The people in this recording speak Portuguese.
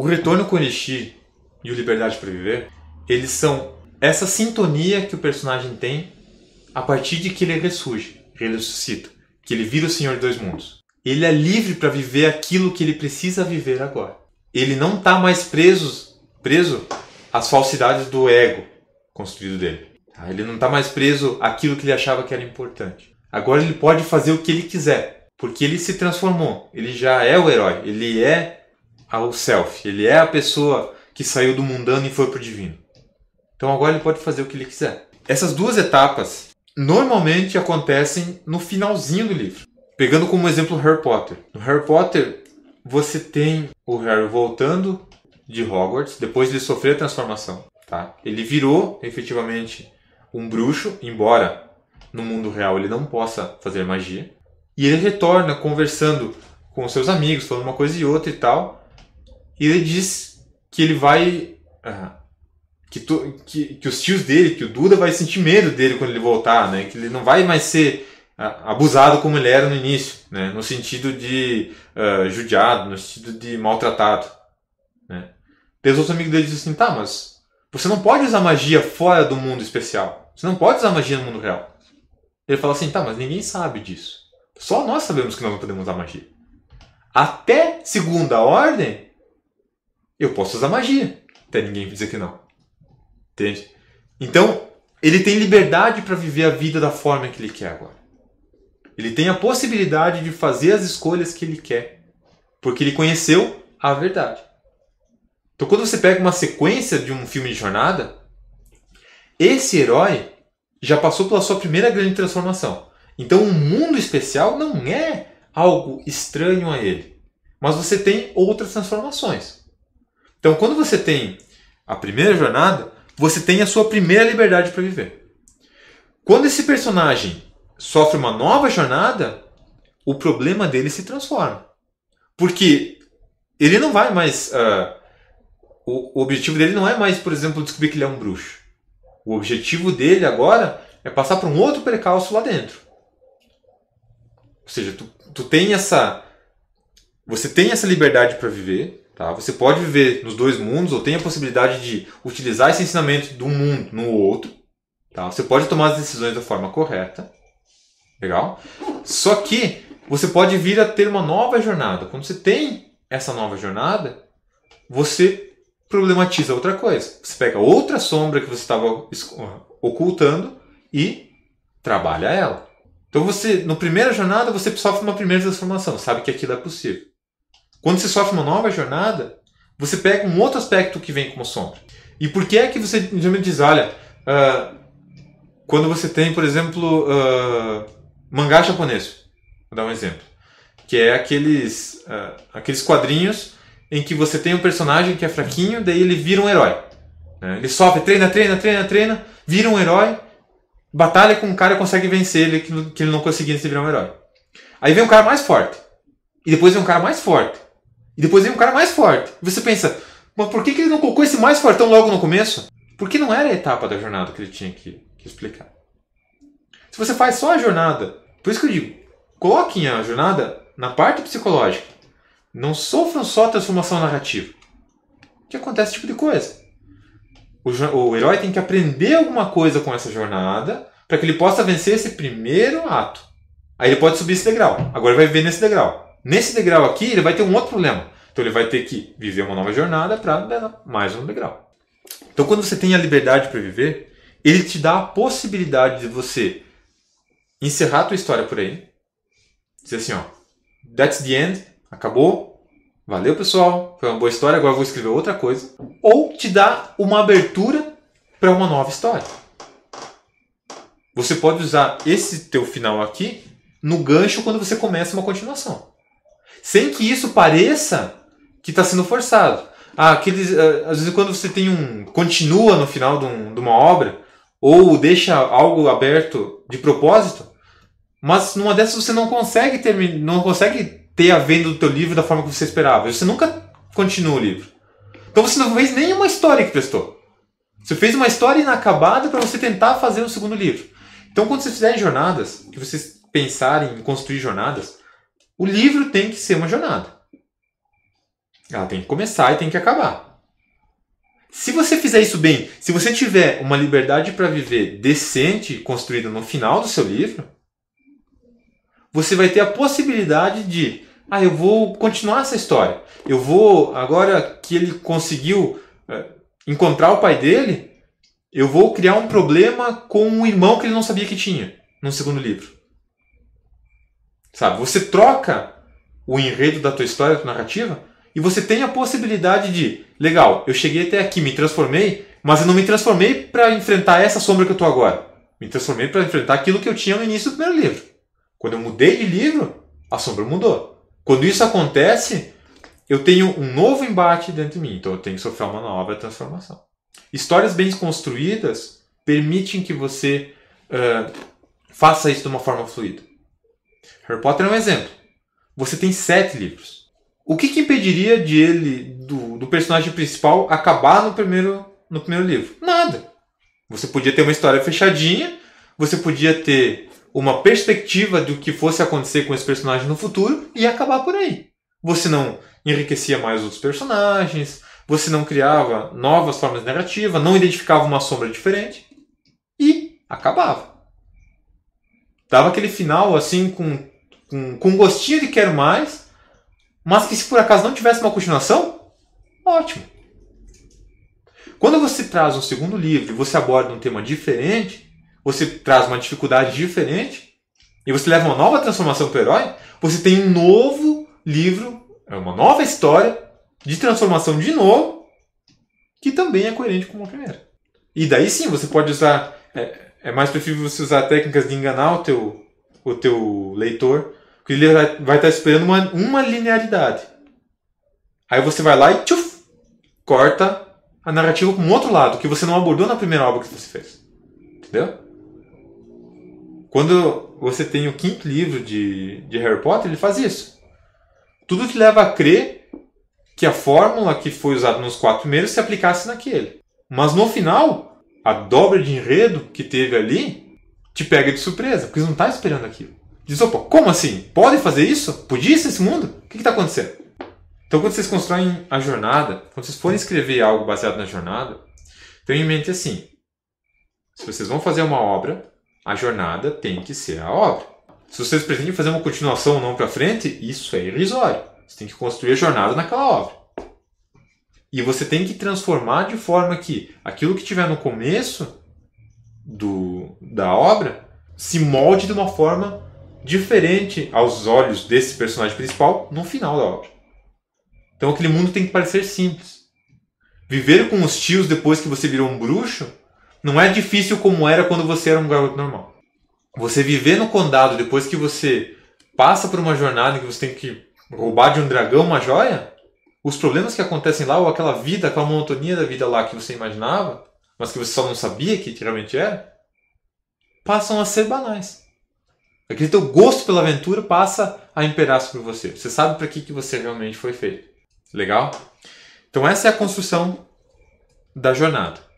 O Retorno com Elixir e o Liberdade para Viver, eles são essa sintonia que o personagem tem a partir de que ele ressurge, ele ressuscita, que ele vira o Senhor de dois mundos. Ele é livre para viver aquilo que ele precisa viver agora. Ele não está mais preso, preso às falsidades do ego construído dele. Tá? Ele não está mais preso àquilo que ele achava que era importante. Agora ele pode fazer o que ele quiser, porque ele se transformou. Ele já é o herói. Ele é ao self. Ele é a pessoa que saiu do mundano e foi para o divino. Então agora ele pode fazer o que ele quiser. Essas duas etapas normalmente acontecem no finalzinho do livro. Pegando como exemplo Harry Potter. No Harry Potter, você tem o Harry voltando de Hogwarts, depois de sofrer a transformação. Tá? Ele virou efetivamente um bruxo, embora no mundo real ele não possa fazer magia. E ele retorna conversando com seus amigos, falando uma coisa e outra e tal. E ele diz que ele vai. Uh, que, que, que, os tios dele, que o Duda vai sentir medo dele quando ele voltar, né? Que ele não vai mais ser uh, abusado como ele era no início, né? No sentido de uh, judiado, no sentido de maltratado, né? Deus, outro amigo dele diz assim, tá, mas você não pode usar magia fora do mundo especial. Você não pode usar magia no mundo real. Ele fala assim, tá, mas ninguém sabe disso. Só nós sabemos que nós não podemos usar magia. Até segunda ordem, eu posso usar magia. Até ninguém dizer que não. Entende? Então, ele tem liberdade para viver a vida da forma que ele quer agora. Ele tem a possibilidade de fazer as escolhas que ele quer, porque ele conheceu a verdade. Então, quando você pega uma sequência de um filme de jornada, esse herói já passou pela sua primeira grande transformação. Então, um mundo especial não é algo estranho a ele, mas você tem outras transformações. Então, quando você tem a primeira jornada, você tem a sua primeira liberdade para viver. Quando esse personagem sofre uma nova jornada, o problema dele se transforma. Porque ele não vai mais. Uh, o, o objetivo dele não é mais, por exemplo, descobrir que ele é um bruxo. O objetivo dele agora é passar por um outro percalço lá dentro. Ou seja, tu, tu tem essa. Você tem essa liberdade para viver, Tá? Você pode viver nos dois mundos ou tem a possibilidade de utilizar esse ensinamento de um mundo no outro. Tá? Você pode tomar as decisões da forma correta. Legal? Só que você pode vir a ter uma nova jornada. Quando você tem essa nova jornada, você problematiza outra coisa. Você pega outra sombra que você estava ocultando e trabalha ela. Então você, na primeira jornada, você sofre uma primeira transformação, sabe que aquilo é possível. Quando você sofre uma nova jornada, você pega um outro aspecto que vem como sombra. E por que é que você geralmente diz, olha, uh, quando você tem, por exemplo, uh, mangá japonês, vou dar um exemplo, que é aqueles, uh, aqueles quadrinhos em que você tem um personagem que é fraquinho, daí ele vira um herói. Né? Ele sofre, treina, treina, treina, treina, vira um herói, batalha com um cara e consegue vencer ele que, que ele não conseguia se virar um herói. Aí vem um cara mais forte. E depois vem um cara mais forte. E depois vem um cara mais forte. E você pensa, mas por que, que ele não colocou esse mais fortão logo no começo? Porque não era a etapa da jornada que ele tinha que, que explicar. Se você faz só a jornada, por isso que eu digo, coloquem a jornada na parte psicológica. Não sofram só transformação narrativa. Que acontece esse tipo de coisa. O, o herói tem que aprender alguma coisa com essa jornada para que ele possa vencer esse primeiro ato. Aí ele pode subir esse degrau. Agora ele vai viver nesse degrau. Nesse degrau aqui, ele vai ter um outro problema. Então ele vai ter que viver uma nova jornada para mais um degrau. Então quando você tem a liberdade para viver, ele te dá a possibilidade de você encerrar a tua história por aí. Dizer assim, ó, that's the end, acabou. Valeu, pessoal. Foi uma boa história, agora eu vou escrever outra coisa. Ou te dá uma abertura para uma nova história. Você pode usar esse teu final aqui no gancho quando você começa uma continuação. Sem que isso pareça que está sendo forçado. Ah, aqueles, ah, às vezes quando você tem um. continua no final de, um, de uma obra, ou deixa algo aberto de propósito, mas numa dessas você não consegue terminar. não consegue ter a venda do teu livro da forma que você esperava. Você nunca continua o livro. Então você não fez nenhuma história que prestou. Você fez uma história inacabada para você tentar fazer um segundo livro. Então, quando vocês fizerem jornadas, que vocês pensarem em construir jornadas, o livro tem que ser uma jornada. Ela tem que começar e tem que acabar. Se você fizer isso bem, se você tiver uma liberdade para viver decente, construída no final do seu livro, você vai ter a possibilidade de, ah, eu vou continuar essa história. Eu vou, agora que ele conseguiu eh, encontrar o pai dele, eu vou criar um problema com um irmão que ele não sabia que tinha no segundo livro. Sabe? Você troca o enredo da tua história, da tua narrativa, e você tem a possibilidade de, legal, eu cheguei até aqui, me transformei, mas eu não me transformei para enfrentar essa sombra que eu tô agora. Me transformei para enfrentar aquilo que eu tinha no início do primeiro livro. Quando eu mudei de livro, a sombra mudou. Quando isso acontece, eu tenho um novo embate dentro de mim, então eu tenho que sofrer uma nova transformação. Histórias bem construídas permitem que você uh, faça isso de uma forma fluida. Harry Potter é um exemplo. Você tem sete livros. O que, que impediria de ele, do, do personagem principal, acabar no primeiro, no primeiro livro? Nada. Você podia ter uma história fechadinha, você podia ter uma perspectiva do que fosse acontecer com esse personagem no futuro e acabar por aí. Você não enriquecia mais os personagens, você não criava novas formas de narrativa, não identificava uma sombra diferente e acabava dava aquele final assim com, com, com gostinho de quero mais, mas que se por acaso não tivesse uma continuação, ótimo. Quando você traz um segundo livro e você aborda um tema diferente, você traz uma dificuldade diferente e você leva uma nova transformação para o herói, você tem um novo livro, é uma nova história de transformação de novo, que também é coerente com a primeira. E daí sim, você pode usar é, é mais preferível você usar técnicas de enganar o teu, o teu leitor, porque ele vai, estar tá esperando uma, uma linearidade. Aí você vai lá e tchuf, corta a narrativa para um outro lado, que você não abordou na primeira obra que você fez. Entendeu? Quando você tem o quinto livro de, de Harry Potter, ele faz isso. Tudo te leva a crer que a fórmula que foi usada nos quatro primeiros se aplicasse naquele. Mas no final, a dobra de enredo que teve ali te pega de surpresa, porque você não está esperando aquilo. Diz, opa, como assim? Pode fazer isso? Podia ser esse mundo? O que está acontecendo? Então, quando vocês constroem a jornada, quando vocês forem escrever algo baseado na jornada, tenham em mente assim: se vocês vão fazer uma obra, a jornada tem que ser a obra. Se vocês pretendem fazer uma continuação ou não para frente, isso é irrisório. Você tem que construir a jornada naquela obra. E você tem que transformar de forma que aquilo que tiver no começo do, da obra se molde de uma forma diferente aos olhos desse personagem principal no final da obra. Então aquele mundo tem que parecer simples. Viver com os tios depois que você virou um bruxo não é difícil como era quando você era um garoto normal. Você viver no condado depois que você passa por uma jornada em que você tem que roubar de um dragão uma joia os problemas que acontecem lá, ou aquela vida, aquela monotonia da vida lá que você imaginava, mas que você só não sabia que realmente era, passam a ser banais. Aquele teu gosto pela aventura passa a imperar sobre você. Você sabe para que, que você realmente foi feito. Legal? Então, essa é a construção da jornada.